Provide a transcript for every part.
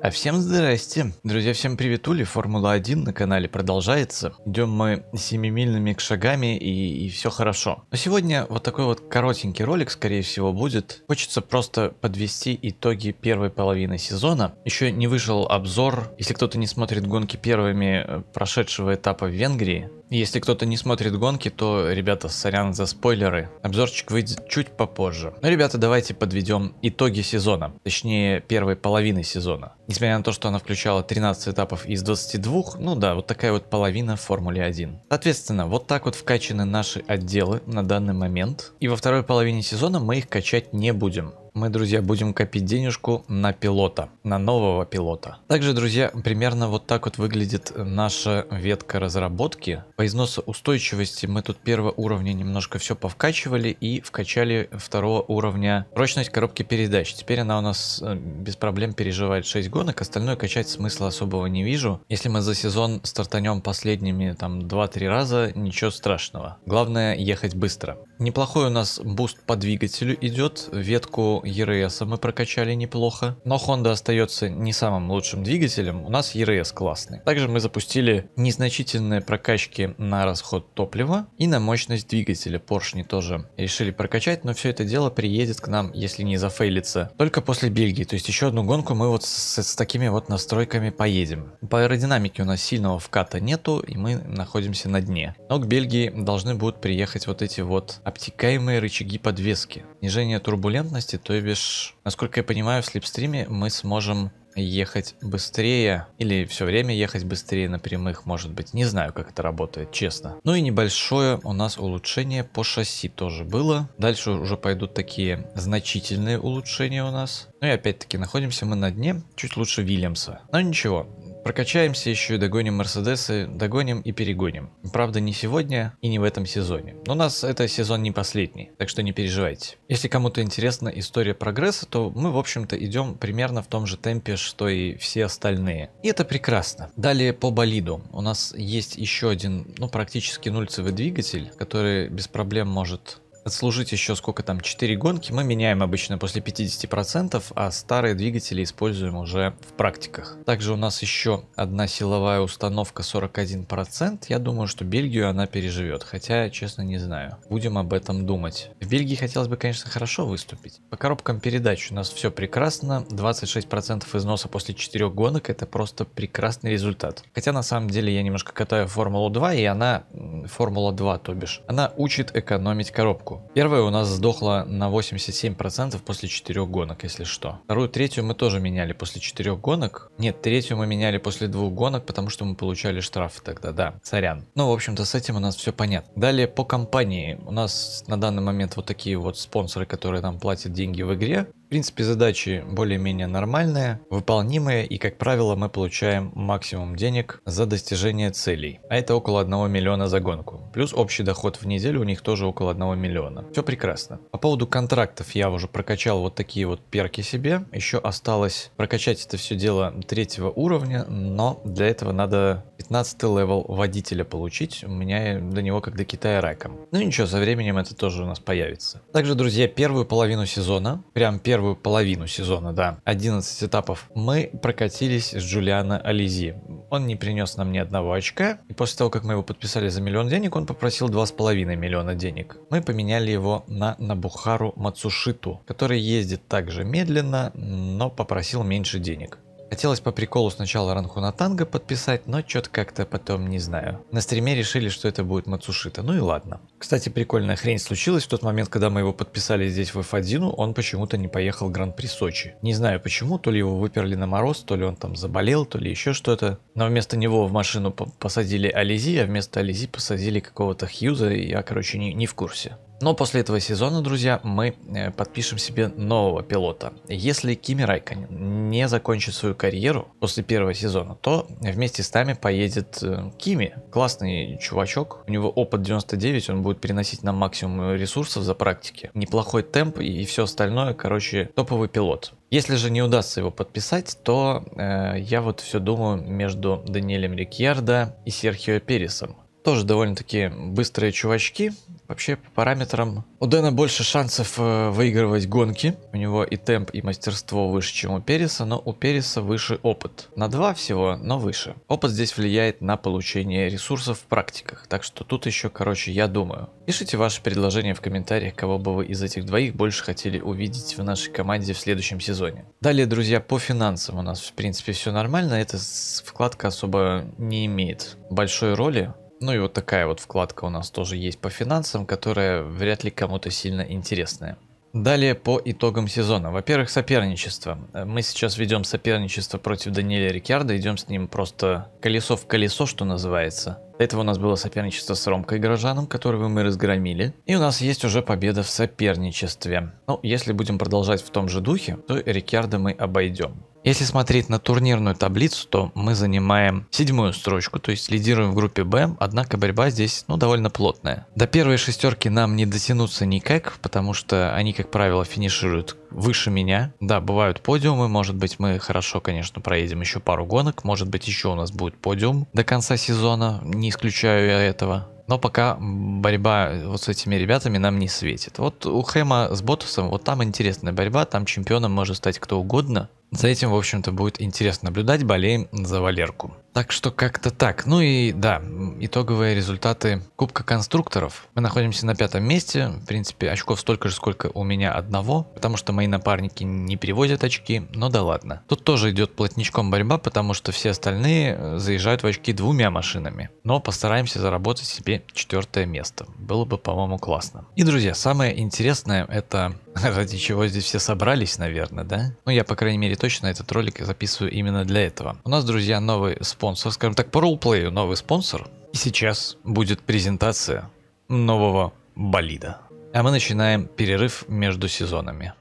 А всем здрасте! Друзья, всем приветули, Формула-1 на канале продолжается. Идем мы семимильными шагами и, и все хорошо. Но сегодня вот такой вот коротенький ролик, скорее всего, будет. Хочется просто подвести итоги первой половины сезона. Еще не вышел обзор, если кто-то не смотрит гонки первыми э, прошедшего этапа в Венгрии, если кто-то не смотрит гонки, то, ребята, сорян за спойлеры. Обзорчик выйдет чуть попозже. Но, ребята, давайте подведем итоги сезона. Точнее, первой половины сезона. Несмотря на то, что она включала 13 этапов из 22, ну да, вот такая вот половина в Формуле 1. Соответственно, вот так вот вкачаны наши отделы на данный момент. И во второй половине сезона мы их качать не будем мы, друзья, будем копить денежку на пилота, на нового пилота. Также, друзья, примерно вот так вот выглядит наша ветка разработки. По износу устойчивости мы тут первого уровня немножко все повкачивали и вкачали второго уровня прочность коробки передач. Теперь она у нас э, без проблем переживает 6 гонок, остальное качать смысла особого не вижу. Если мы за сезон стартанем последними там 2-3 раза, ничего страшного. Главное ехать быстро. Неплохой у нас буст по двигателю идет, ветку ERS мы прокачали неплохо. Но Honda остается не самым лучшим двигателем. У нас ERS классный. Также мы запустили незначительные прокачки на расход топлива и на мощность двигателя. Поршни тоже решили прокачать, но все это дело приедет к нам, если не зафейлится, только после Бельгии. То есть еще одну гонку мы вот с, с такими вот настройками поедем. По аэродинамике у нас сильного вката нету, и мы находимся на дне. Но к Бельгии должны будут приехать вот эти вот обтекаемые рычаги подвески. Снижение турбулентности, то есть то насколько я понимаю, в слепстриме мы сможем ехать быстрее или все время ехать быстрее на прямых, может быть. Не знаю, как это работает, честно. Ну и небольшое у нас улучшение по шасси тоже было. Дальше уже пойдут такие значительные улучшения у нас. Ну и опять-таки находимся мы на дне, чуть лучше Вильямса. Но ничего, Прокачаемся еще и догоним Мерседесы, догоним и перегоним. Правда не сегодня и не в этом сезоне. Но у нас это сезон не последний, так что не переживайте. Если кому-то интересна история прогресса, то мы в общем-то идем примерно в том же темпе, что и все остальные. И это прекрасно. Далее по болиду. У нас есть еще один, ну практически нульцевый двигатель, который без проблем может отслужить еще сколько там, 4 гонки, мы меняем обычно после 50%, а старые двигатели используем уже в практиках. Также у нас еще одна силовая установка 41%, я думаю, что Бельгию она переживет, хотя, честно, не знаю. Будем об этом думать. В Бельгии хотелось бы, конечно, хорошо выступить. По коробкам передач у нас все прекрасно, 26% износа после 4 гонок, это просто прекрасный результат. Хотя, на самом деле, я немножко катаю Формулу 2, и она, Формула 2, то бишь, она учит экономить коробку году. Первая у нас сдохла на 87% после 4 гонок, если что. Вторую, третью мы тоже меняли после 4 гонок. Нет, третью мы меняли после двух гонок, потому что мы получали штрафы тогда, да, сорян. Ну, в общем-то, с этим у нас все понятно. Далее, по компании. У нас на данный момент вот такие вот спонсоры, которые нам платят деньги в игре. В принципе, задачи более-менее нормальные, выполнимые, и, как правило, мы получаем максимум денег за достижение целей. А это около 1 миллиона за гонку. Плюс общий доход в неделю у них тоже около 1 миллиона. Все прекрасно. По поводу контрактов я уже прокачал вот такие вот перки себе. Еще осталось прокачать это все дело третьего уровня, но для этого надо 15 левел водителя получить. У меня до него как до Китая раком. Ну ничего, со временем это тоже у нас появится. Также, друзья, первую половину сезона, прям первый первую половину сезона, да, 11 этапов, мы прокатились с Джулиана Ализи. Он не принес нам ни одного очка, и после того, как мы его подписали за миллион денег, он попросил 2,5 миллиона денег. Мы поменяли его на Набухару Мацушиту, который ездит также медленно, но попросил меньше денег. Хотелось по приколу сначала Ранху на танго подписать, но чё-то как-то потом не знаю. На стриме решили, что это будет Мацушита, ну и ладно. Кстати, прикольная хрень случилась в тот момент, когда мы его подписали здесь в F1, он почему-то не поехал Гран-при Сочи. Не знаю почему, то ли его выперли на мороз, то ли он там заболел, то ли еще что-то. Но вместо него в машину посадили Ализи, а вместо Ализи посадили какого-то Хьюза, и я, короче, не, не в курсе. Но после этого сезона, друзья, мы э, подпишем себе нового пилота. Если Кими Райконен не закончит свою карьеру после первого сезона, то вместе с нами поедет э, Кими. Классный чувачок, у него опыт 99, он будет переносить нам максимум ресурсов за практики. Неплохой темп и все остальное, короче, топовый пилот. Если же не удастся его подписать, то э, я вот все думаю между Даниэлем Рикьярдо и Серхио Пересом. Тоже довольно-таки быстрые чувачки. Вообще по параметрам. У Дэна больше шансов э, выигрывать гонки. У него и темп, и мастерство выше, чем у Переса, но у Переса выше опыт. На два всего, но выше. Опыт здесь влияет на получение ресурсов в практиках. Так что тут еще, короче, я думаю. Пишите ваши предложения в комментариях, кого бы вы из этих двоих больше хотели увидеть в нашей команде в следующем сезоне. Далее, друзья, по финансам у нас, в принципе, все нормально. Эта вкладка особо не имеет большой роли. Ну и вот такая вот вкладка у нас тоже есть по финансам, которая вряд ли кому-то сильно интересная. Далее по итогам сезона. Во-первых, соперничество. Мы сейчас ведем соперничество против Даниэля Рикьярда, идем с ним просто колесо в колесо, что называется. До этого у нас было соперничество с Ромкой Горожаном, которого мы разгромили. И у нас есть уже победа в соперничестве. Ну, если будем продолжать в том же духе, то Рикьярда мы обойдем. Если смотреть на турнирную таблицу, то мы занимаем седьмую строчку, то есть лидируем в группе Б, однако борьба здесь ну, довольно плотная. До первой шестерки нам не дотянуться никак, потому что они, как правило, финишируют выше меня. Да, бывают подиумы, может быть мы хорошо, конечно, проедем еще пару гонок, может быть еще у нас будет подиум до конца сезона, не исключаю я этого. Но пока борьба вот с этими ребятами нам не светит. Вот у Хэма с Ботусом, вот там интересная борьба, там чемпионом может стать кто угодно. За этим, в общем-то, будет интересно наблюдать. Болеем за Валерку. Так что как-то так. Ну и да, итоговые результаты Кубка конструкторов. Мы находимся на пятом месте. В принципе, очков столько же, сколько у меня одного, потому что мои напарники не перевозят очки, но да ладно. Тут тоже идет плотничком борьба, потому что все остальные э, заезжают в очки двумя машинами. Но постараемся заработать себе четвертое место. Было бы, по-моему, классно. И, друзья, самое интересное это Ради чего здесь все собрались, наверное, да? Ну, я, по крайней мере, точно этот ролик записываю именно для этого. У нас, друзья, новый спонсор, скажем так, по ролплею новый спонсор. И сейчас будет презентация нового болида. А мы начинаем перерыв между сезонами.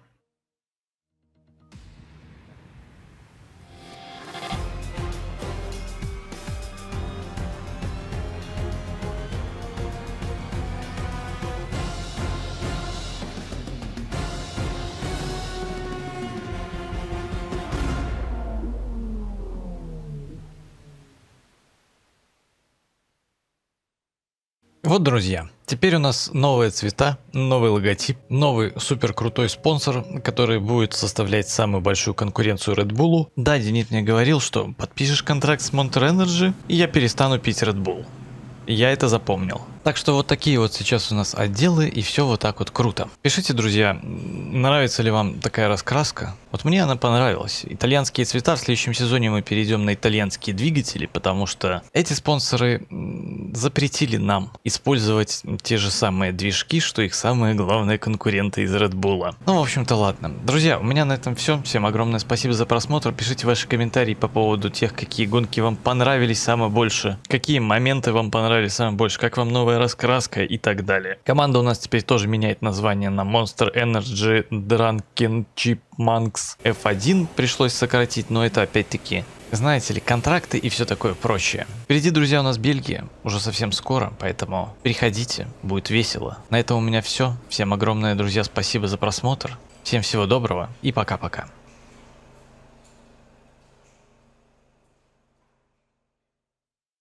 Вот, друзья, теперь у нас новые цвета, новый логотип, новый супер крутой спонсор, который будет составлять самую большую конкуренцию Red Bull. Да, Денис мне говорил, что подпишешь контракт с Monster Energy, и я перестану пить Red Bull. Я это запомнил. Так что вот такие вот сейчас у нас отделы, и все вот так вот круто. Пишите, друзья, нравится ли вам такая раскраска? Вот мне она понравилась. Итальянские цвета, в следующем сезоне мы перейдем на итальянские двигатели, потому что эти спонсоры запретили нам использовать те же самые движки, что их самые главные конкуренты из Red Bull. Ну, в общем-то, ладно. Друзья, у меня на этом все. Всем огромное спасибо за просмотр. Пишите ваши комментарии по поводу тех, какие гонки вам понравились самое больше, какие моменты вам понравились самое больше, как вам новые раскраска и так далее. Команда у нас теперь тоже меняет название на Monster Energy Drunken Chipmunks F1 пришлось сократить, но это опять-таки знаете ли, контракты и все такое прочее. Впереди, друзья, у нас Бельгия, уже совсем скоро, поэтому приходите, будет весело. На этом у меня все. Всем огромное, друзья, спасибо за просмотр. Всем всего доброго и пока-пока.